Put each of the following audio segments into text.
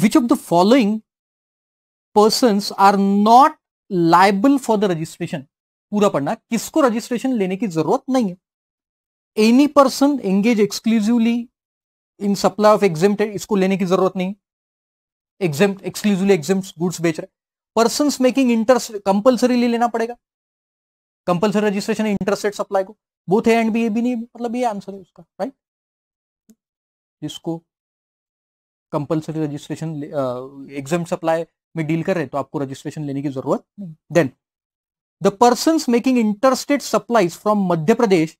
which of the following persons are not liable for the registration पूरा पढ़ना किसको registration लेने की जरूरत नहीं है any person engage exclusively in supply of exam इसको लेने की जरूरत नहीं एग्जाम एक्सक्लूसिवली एग्जाम गुड्स बेच रहे पर्सन मेकिंग इंटरेस्ट कंपल्सरीली लेना पड़ेगा कंपल्सरी रजिस्ट्रेशन इंटरेस्टेड सप्लाई को बोथ है एंड भी ये भी नहीं मतलब ये आंसर है उसका राइट जिसको कंपलसरी रजिस्ट्रेशन एग्जाम सप्लाई में डील कर रहे तो आपको रजिस्ट्रेशन लेने की जरूरत नहीं then the person making interstate supplies from Madhya Pradesh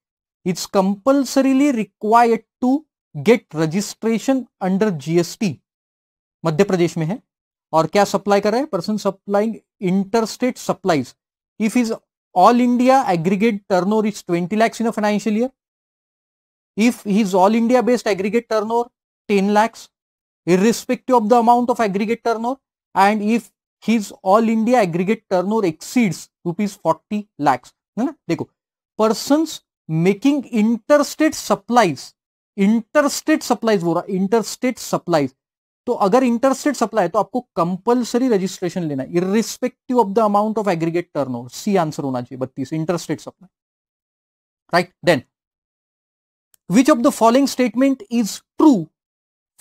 it's compulsorily required to get registration under GST Madhya Pradesh में है और क्या सप्लाई कर रहे हैं person supplying interstate supplies if is all India aggregate turnover is 20 lakhs in a financial year is all India based aggregate turn over ten lakhs irrespective of the amount of aggregate turnover and if his all India aggregate turnover exceeds rupees 40 lakhs है na dekho persons making interstate supplies interstate supplies बोल रहा interstate supplies तो अगर interstate supply है तो आपको compulsory registration लेना है irrespective of the amount of aggregate turnover C answer होना चाहिए बत्तीस interstate supply right then which of the following statement is true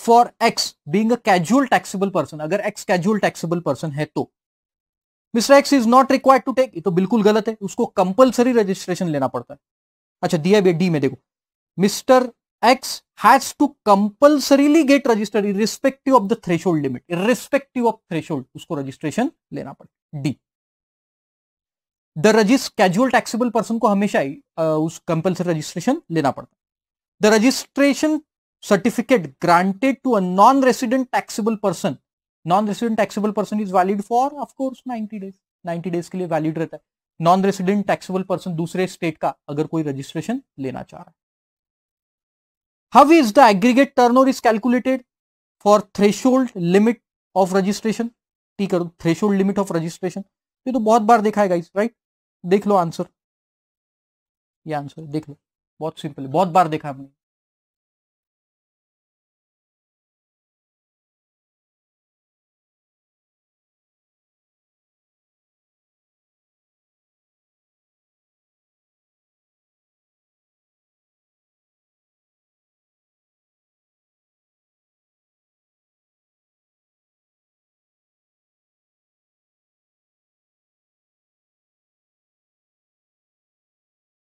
for X being casual taxable person अगर एक्स कैजुअल टैक्सेबल पर्सन है तो mister X is not required to take ये तो बिल्कुल गलत है उसको कंपलसरी रजिस्ट्रेशन लेना पड़ता है अच्छा दिया भी डी में देखो mister X has to compulsorily get registered irrespective of the threshold limit irrespective of threshold उसको रजिस्ट्रेशन लेना पड़ेगा डी द रजिस्ट कैजुअल टैक्सेबल पर्सन को हमेशा ही उस कंपल्सरी रजिस्ट्रेशन लेना पड़ता है the registration certificate granted to a non-resident taxable person non-resident taxable person is valid for of course 90 days 90 days के लिए valid रहता है नॉन रेसिडेंट टैक्सेबल पर्सन दूसरे स्टेट का अगर कोई रजिस्ट्रेशन लेना चाह रहा है how is the aggregate turnover is calculated for threshold limit of registration ठीक है थ्रेशोल्ड लिमिट ऑफ रजिस्ट्रेशन ये तो बहुत बार देखा है गाइस राइट देख लो आंसर ये आंसर देख लो बहुत सिंपल है बहुत बार देखा हमने